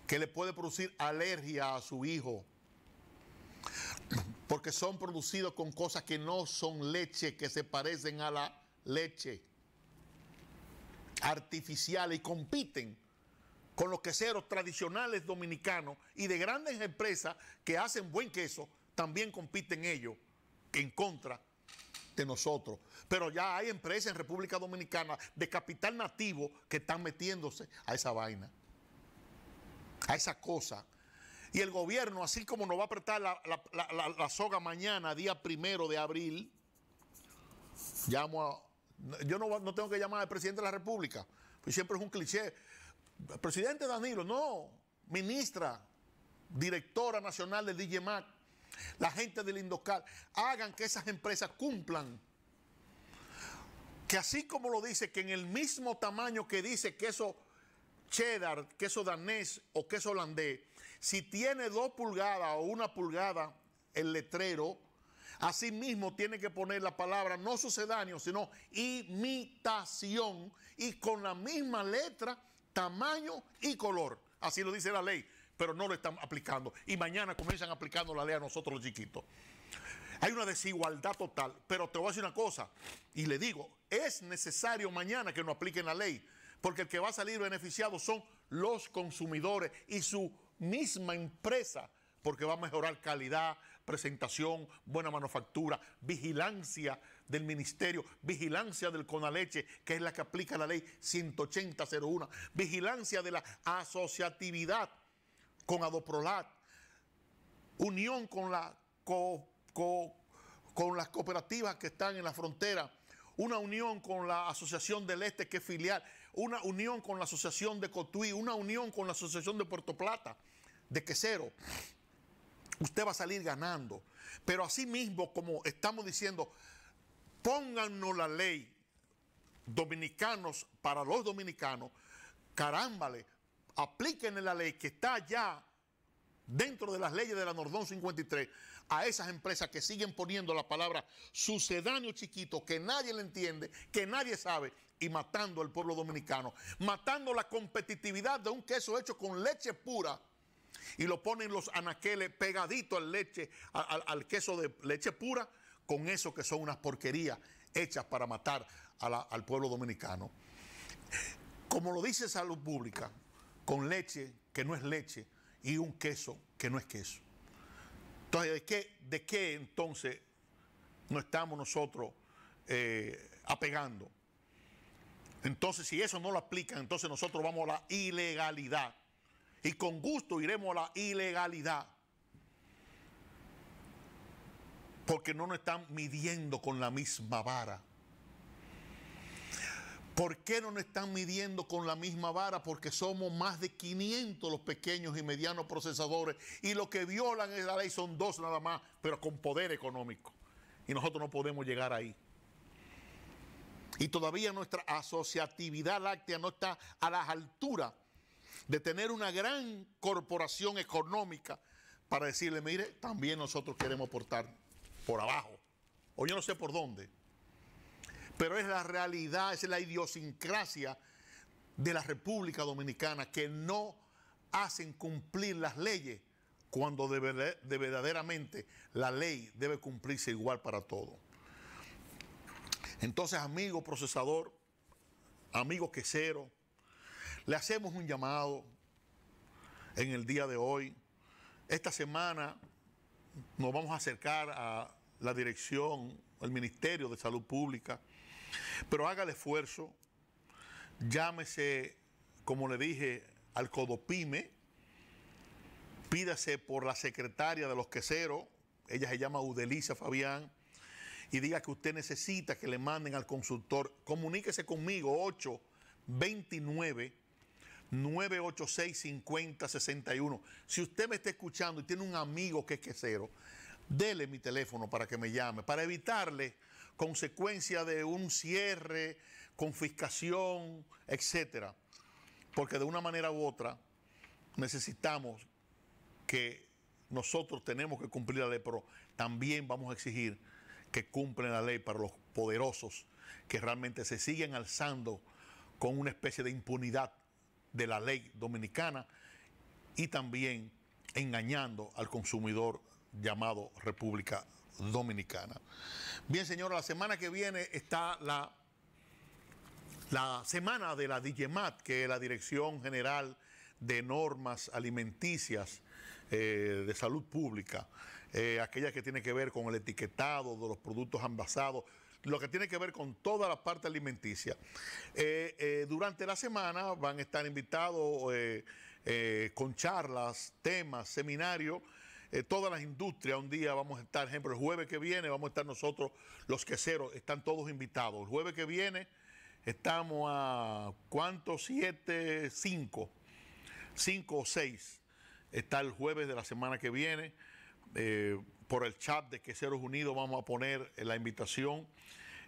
que le puede producir alergia a su hijo. Porque son producidos con cosas que no son leche, que se parecen a la leche artificiales y compiten con los queseros tradicionales dominicanos y de grandes empresas que hacen buen queso, también compiten ellos en contra de nosotros. Pero ya hay empresas en República Dominicana de capital nativo que están metiéndose a esa vaina, a esa cosa. Y el gobierno, así como nos va a apretar la, soga mañana, día primero de abril, llamo a yo no, tengo que llamar al presidente de la República, pues siempre es un cliché. Presidente Danilo, no, ministra, directora nacional del DGMAC, la gente del Indocal, hagan que esas empresas cumplan. Que así como lo dice, que en el mismo tamaño que dice queso cheddar, queso danés o queso holandés, si tiene dos pulgadas o una pulgada el letrero, Asimismo, tiene que poner la palabra no sucedáneo, sino imitación y con la misma letra, tamaño y color. Así lo dice la ley, pero no lo están aplicando. Y mañana comienzan aplicando la ley a nosotros los chiquitos. Hay una desigualdad total, pero te voy a decir una cosa, y le digo, es necesario mañana que no apliquen la ley, porque el que va a salir beneficiado son los consumidores y su misma empresa, porque va a mejorar calidad, presentación, buena manufactura, vigilancia del ministerio, vigilancia del CONALECHE, que es la que aplica la ley 18001, vigilancia de la asociatividad con Adoprolat, unión con, con las cooperativas que están en la frontera, una unión con la Asociación del Este, que es filial, una unión con la Asociación de Cotuí, una unión con la Asociación de Puerto Plata, de Quesero usted va a salir ganando. Pero así mismo como estamos diciendo, pónganos la ley dominicanos para los dominicanos, carámbale, apliquen la ley que está allá dentro de las leyes de la Nordón 53 a esas empresas que siguen poniendo la palabra sucedáneo chiquito que nadie le entiende, que nadie sabe y matando al pueblo dominicano, matando la competitividad de un queso hecho con leche pura y lo ponen los anaqueles pegadito al leche, al, queso de leche pura, con eso que son unas porquerías hechas para matar al pueblo dominicano. Como lo dice Salud Pública, con leche que no es leche y un queso que no es queso. Entonces, ¿de qué, de qué entonces no estamos nosotros eh, apegando? Entonces, si eso no lo aplican, entonces nosotros vamos a la ilegalidad y con gusto iremos a la ilegalidad. Porque no nos están midiendo con la misma vara. ¿Por qué no nos están midiendo con la misma vara? Porque somos más de 500 los pequeños y medianos procesadores y los que violan la ley son dos nada más, pero con poder económico. Y nosotros no podemos llegar ahí. Y todavía nuestra asociatividad láctea no está a las alturas de tener una gran corporación económica para decirle, mire, también nosotros queremos aportar por abajo, o yo no sé por dónde. Pero es la realidad, es la idiosincrasia de la República Dominicana que no hacen cumplir las leyes cuando de, verdaderamente la ley debe cumplirse igual para todos. Entonces, amigo procesador, amigo quesero, le hacemos un llamado en el día de hoy. Esta semana nos vamos a acercar a la dirección, al Ministerio de Salud Pública, pero hágale el esfuerzo, llámese, como le dije, al Codopime, pídase por la secretaria de los queseros, ella se llama Udelisa Fabián, y diga que usted necesita que le manden al consultor, comuníquese conmigo 829 986-5061. Si usted me está escuchando y tiene un amigo que es quesero, dele mi teléfono para que me llame, para evitarle consecuencia de un cierre, confiscación, etcétera. Porque de una manera u otra necesitamos que nosotros tenemos que cumplir la ley, pero también vamos a exigir que cumplen la ley para los poderosos que realmente se siguen alzando con una especie de impunidad de la ley dominicana y también engañando al consumidor llamado República Dominicana. Bien, señora, la semana que viene está la, la semana de la DJMAT, que es la Dirección General de Normas Alimenticias eh, de Salud Pública, eh, aquella que tiene que ver con el etiquetado de los productos envasados, lo que tiene que ver con toda la parte alimenticia. Eh, eh, durante la semana van a estar invitados eh, con charlas, temas, seminarios. todas las industrias, un día vamos a estar, ejemplo, el jueves que viene vamos a estar nosotros, los queseros, están todos invitados. El jueves que viene estamos a, cuánto Siete, cinco, cinco o seis. Está el jueves de la semana que viene por el chat de Queseros Unidos vamos a poner eh, la invitación,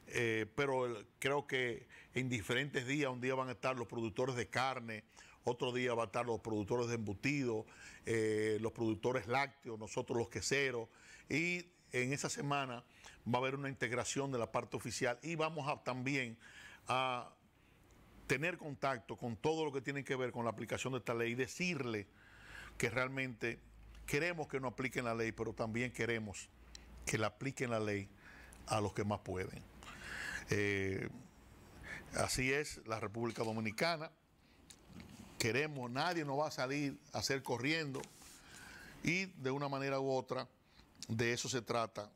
eh, pero eh, creo que en diferentes días, un día van a estar los productores de carne, otro día van a estar los productores de embutidos, los productores lácteos, nosotros los queseros, y en esa semana va a haber una integración de la parte oficial y vamos a, también a tener contacto con todo lo que tiene que ver con la aplicación de esta ley, Y decirle que realmente queremos que no apliquen la ley, pero también queremos que la apliquen la ley a los que más pueden. Eh, así es la República Dominicana. Queremos, nadie nos va a salir a hacer corriendo y de una manera u otra de eso se trata,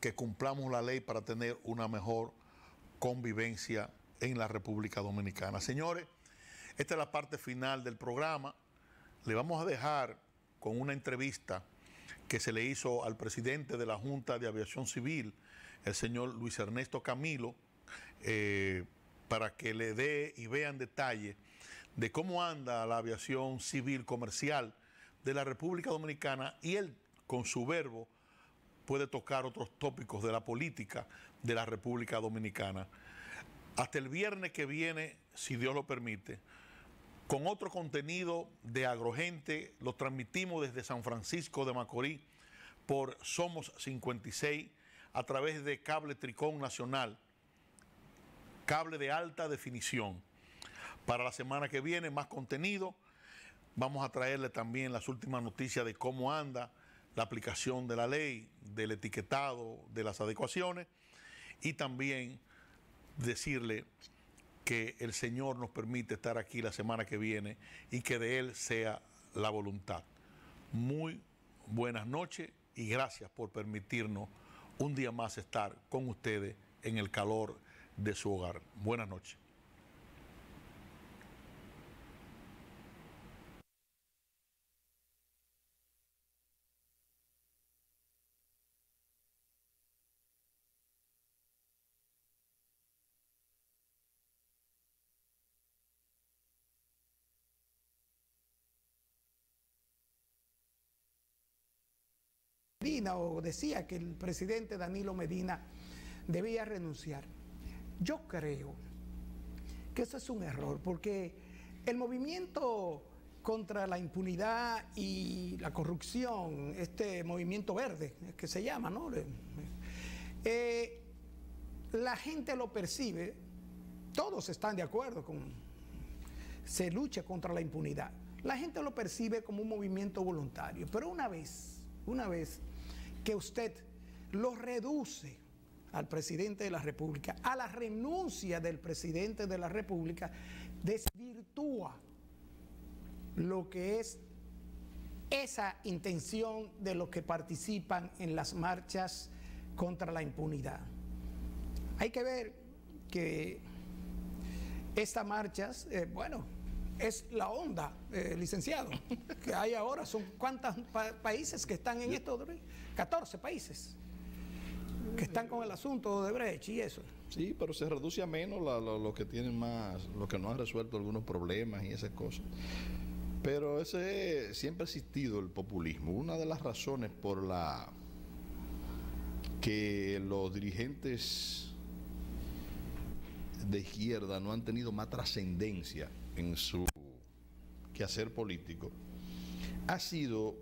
que cumplamos la ley para tener una mejor convivencia en la República Dominicana. Señores, esta es la parte final del programa. Le vamos a dejar con una entrevista que se le hizo al presidente de la Junta de Aviación Civil, el señor Luis Ernesto Camilo, eh, para que le dé y vean detalle de cómo anda la aviación civil comercial de la República Dominicana y él, con su verbo, puede tocar otros tópicos de la política de la República Dominicana. Hasta el viernes que viene, si Dios lo permite, con otro contenido de Agrogente. Lo transmitimos desde San Francisco de Macorís por Somos 56 a través de cable Tricón Nacional, cable de alta definición. Para la semana que viene, más contenido. Vamos a traerle también las últimas noticias de cómo anda la aplicación de la ley, del etiquetado, de las adecuaciones y también decirle que el Señor nos permite estar aquí la semana que viene y que de Él sea la voluntad. Muy buenas noches y gracias por permitirnos un día más estar con ustedes en el calor de su hogar. Buenas noches. o decía que el presidente Danilo Medina debía renunciar. Yo creo que eso es un error, porque el movimiento contra la impunidad y la corrupción, este movimiento verde que se llama, ¿no? Eh, la gente lo percibe, todos están de acuerdo con, se lucha contra la impunidad. La gente lo percibe como un movimiento voluntario, pero una vez, una vez que usted lo reduce al presidente de la República, a la renuncia del presidente de la República, desvirtúa lo que es esa intención de los que participan en las marchas contra la impunidad. Hay que ver que estas marchas, eh, bueno, es la onda, eh, licenciado, que hay ahora. Son cuántos países que están en esto, 14 países que están con el asunto de Brecht y eso. Sí, pero se reduce a menos los lo que tienen más, lo que no han resuelto algunos problemas y esas cosas. Pero ese siempre ha existido el populismo. Una de las razones por la que los dirigentes de izquierda no han tenido más trascendencia en su quehacer político ha sido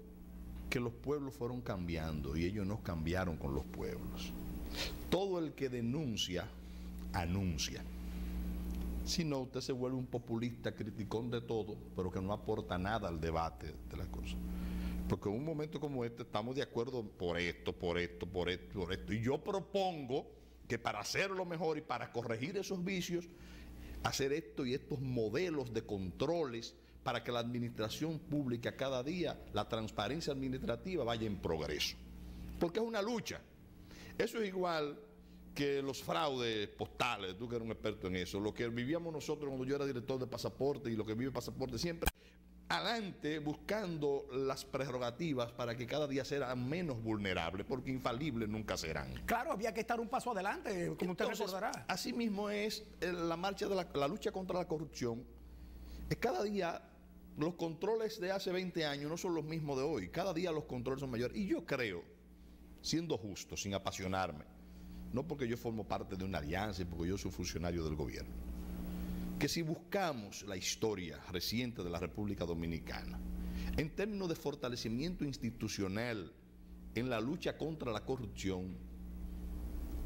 que los pueblos fueron cambiando y ellos no cambiaron con los pueblos. Todo el que denuncia, anuncia. Si no, usted se vuelve un populista criticón de todo, pero que no aporta nada al debate de las cosas. Porque en un momento como este estamos de acuerdo por esto, por esto, por esto, por esto. Y yo propongo que para hacerlo mejor y para corregir esos vicios, hacer esto y estos modelos de controles para que la administración pública cada día, la transparencia administrativa vaya en progreso. Porque es una lucha. Eso es igual que los fraudes postales, tú que eres un experto en eso, lo que vivíamos nosotros cuando yo era director de pasaporte y lo que vive pasaporte siempre adelante buscando las prerrogativas para que cada día sean menos vulnerables, porque infalibles nunca serán. Claro, había que estar un paso adelante, como usted recordará. Asimismo es eh, la marcha de la, la lucha contra la corrupción. Cada día los controles de hace 20 años no son los mismos de hoy. Cada día los controles son mayores. Y yo creo, siendo justo, sin apasionarme, no porque yo formo parte de una alianza y porque yo soy funcionario del gobierno que si buscamos la historia reciente de la República Dominicana, en términos de fortalecimiento institucional en la lucha contra la corrupción,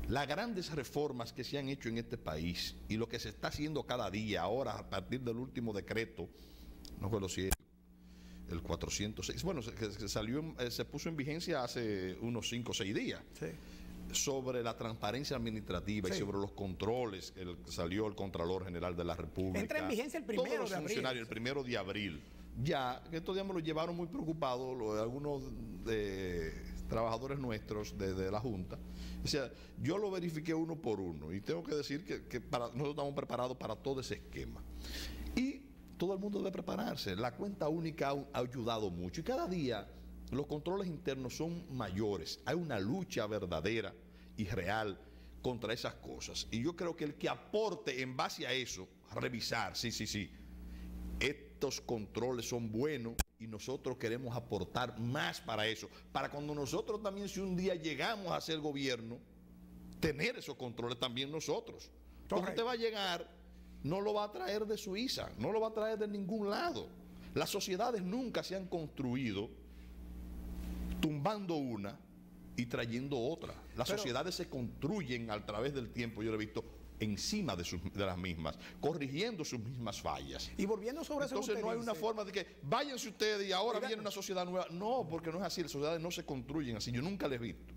las grandes reformas que se han hecho en este país y lo que se está haciendo cada día ahora a partir del último decreto, no fue si es el 406, bueno, se, eh, se puso en vigencia hace unos 5 o 6 días. Sí sobre la transparencia administrativa y sobre los controles que salió el Contralor General de la República. Entra en vigencia el primero de abril. El primero de abril. Ya, que estos lo llevaron muy preocupado algunos de, trabajadores nuestros de, la Junta. O sea, yo lo verifiqué uno por uno y tengo que decir que, que para, nosotros estamos preparados para todo ese esquema. Y todo el mundo debe prepararse. La cuenta única ha ayudado mucho y cada día los controles internos son mayores. Hay una lucha verdadera y real contra esas cosas. Y yo creo que el que aporte en base a eso, revisar, sí, sí, sí, estos controles son buenos y nosotros queremos aportar más para eso. Para cuando nosotros también, si un día llegamos a ser gobierno, tener esos controles también nosotros. Cuando te va a llegar, no lo va a traer de Suiza, no lo va a traer de ningún lado. Las sociedades nunca se han construido tumbando una y trayendo otra. Las sociedades se construyen a través del tiempo, yo lo he visto encima de, las mismas, corrigiendo sus mismas fallas. Y volviendo sobre eso. Entonces no hay una forma de que váyanse ustedes y ahora viene una sociedad nueva. No, porque no es así, las sociedades no se construyen así, yo nunca les he visto.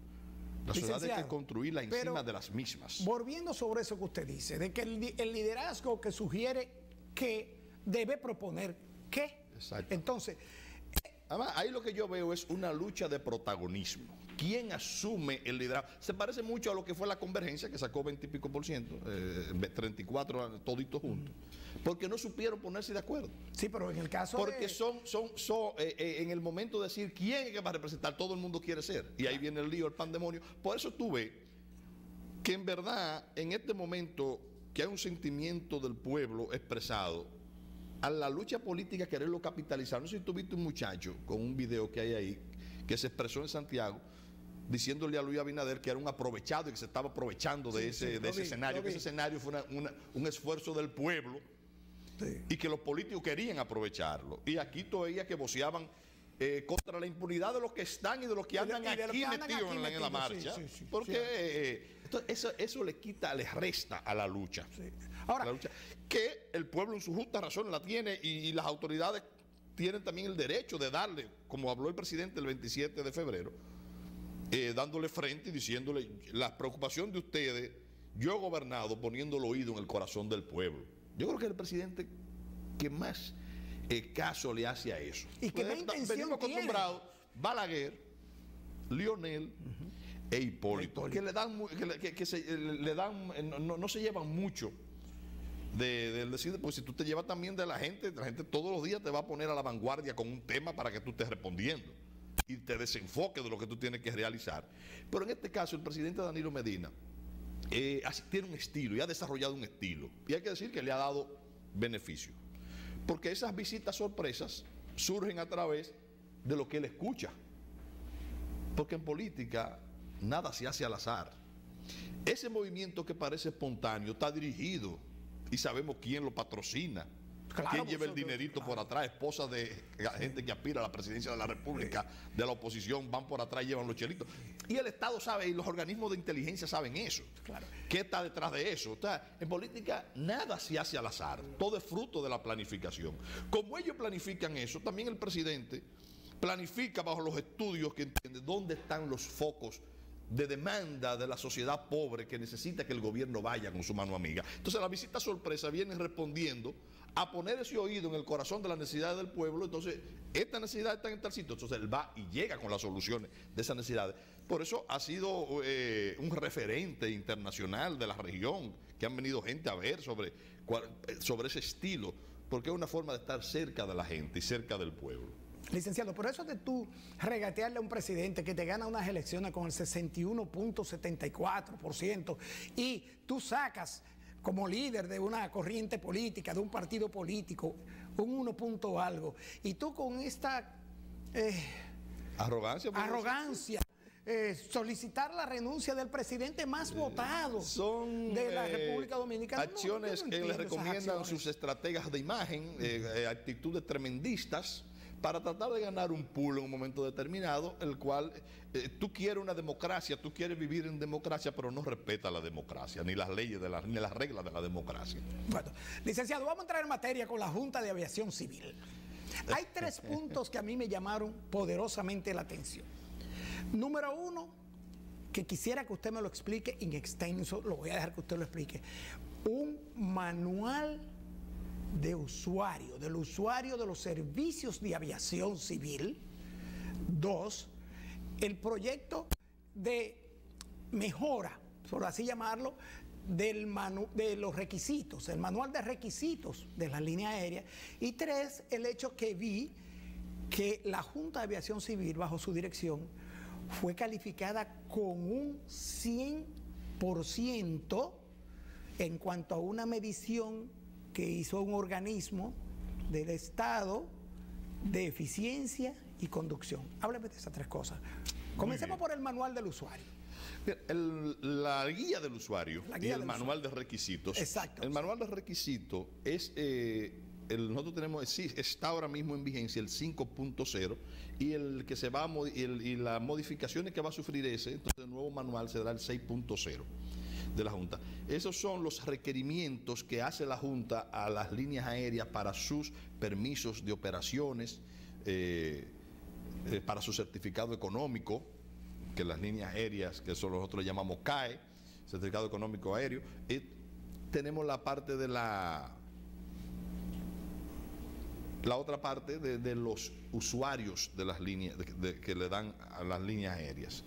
La SOCIEDADES hay que construirla encima de las mismas. Volviendo sobre eso que usted dice, de que el, liderazgo que sugiere que debe proponer qué. Exacto. Entonces, Además, ahí lo que yo veo es una lucha de protagonismo. ¿Quién asume el liderazgo? Se parece mucho a lo que fue la convergencia que sacó 20 y pico por ciento, 34 eh, toditos juntos, porque no supieron ponerse de acuerdo. Sí, pero en el caso Porque son, son, son eh, eh, en el momento de decir quién es que va a representar, todo el mundo quiere ser. Y ahí viene el lío, el pandemonio. Por eso tú ves que en verdad, en este momento, que hay un sentimiento del pueblo expresado, a la lucha política quererlo capitalizar. No sé si tú viste un muchacho con un video que hay ahí que se expresó en Santiago diciéndole a Luis Abinader que era un aprovechado y que se estaba aprovechando de ese, escenario, que ese escenario fue un esfuerzo del pueblo y que los políticos querían aprovecharlo. Y aquí todavía que voceaban eh, contra la impunidad de los que están y de los que andan, aquí, metidos en la, marcha. Porque eso, eso le quita, le resta a la lucha. Ahora, que el pueblo en su justa razón la tiene y, las autoridades tienen también el derecho de darle, como habló el presidente el 27 de febrero, eh, dándole frente y diciéndole la preocupación de ustedes, yo he gobernado poniendo el oído en el corazón del pueblo. Yo creo que el presidente que más eh, caso le hace a eso. Y que pues, venimos acostumbrados, Balaguer, Lionel e Hipólito, que le dan, que, se, eh, dan eh, no, se llevan mucho del de decir, pues si tú te llevas también de la gente, la gente todos los días te va a poner a la vanguardia con un tema para que tú estés respondiendo y te desenfoque de lo que tú tienes que realizar. Pero en este caso, el presidente Danilo Medina eh, tiene un estilo y ha desarrollado un estilo. Y hay que decir que le ha dado beneficio. Porque esas visitas sorpresas surgen a través de lo que él escucha. Porque en política nada se hace al azar. Ese movimiento que parece espontáneo está dirigido y sabemos quién lo patrocina. ¿Quién lleva el dinerito por atrás? Esposa de la gente que aspira a la presidencia de la República, de la oposición, van por atrás y llevan los chelitos. Y el Estado sabe, y los organismos de inteligencia saben eso. ¿Qué está detrás de eso? en política nada se hace al azar, todo es fruto de la planificación. Como ellos planifican eso, también el presidente planifica bajo los estudios que entiende dónde están los focos de demanda de la sociedad pobre que necesita que el gobierno vaya con su mano amiga. Entonces la visita sorpresa viene respondiendo a poner ese oído en el corazón de las necesidades del pueblo, entonces esta necesidad está en tal sitio, entonces él va y llega con las soluciones de esas necesidades. Por eso ha sido eh, un referente internacional de la región, que han venido gente a ver sobre, sobre ese estilo, porque es una forma de estar cerca de la gente y cerca del pueblo. Licenciado, por eso de tú regatearle a un presidente que te gana unas elecciones con el 61.74% y tú sacas como líder de una corriente política, de un partido político, un 1 algo, y tú con esta... Eh, arrogancia. Pues. Arrogancia. Eh, solicitar la renuncia del presidente más eh, votado de la República Dominicana. Acciones que le recomiendan sus estrategas de imagen, actitudes tremendistas para tratar de ganar un pulo en un momento determinado, el cual eh, tú quieres una democracia, tú quieres vivir en democracia, pero no respeta la democracia, ni las leyes, de la, ni las reglas de la democracia. Bueno, licenciado, vamos a entrar en materia con la Junta de Aviación Civil. Hay tres (laughs) puntos que a mí me llamaron poderosamente la atención. Número uno, que quisiera que usted me lo explique en extenso, lo voy a dejar que usted lo explique. Un manual de usuario, del usuario de los servicios de aviación civil. Dos, el proyecto de mejora, por así llamarlo, del de los requisitos, el manual de requisitos de la línea aérea. Y tres, el hecho que vi que la Junta de Aviación Civil, bajo su dirección, fue calificada con un 100% en cuanto a una medición que hizo un organismo del Estado de eficiencia y conducción. Háblame de esas tres cosas. Comencemos por el manual del usuario. la guía del usuario y el manual de requisitos. Exacto. El manual de requisitos es, eh, el, nosotros tenemos, eh, está ahora mismo en vigencia el 5.0 y el que se va y las modificaciones que va a sufrir ese, entonces el nuevo manual será el 6.0 de la Junta. Esos son los requerimientos que hace la Junta a las líneas aéreas para sus permisos de operaciones, eh, eh, para su certificado económico, que las líneas aéreas, que eso nosotros llamamos CAE, certificado económico aéreo. Y tenemos la parte de la... La otra parte de, los usuarios de las líneas que le dan a las líneas aéreas.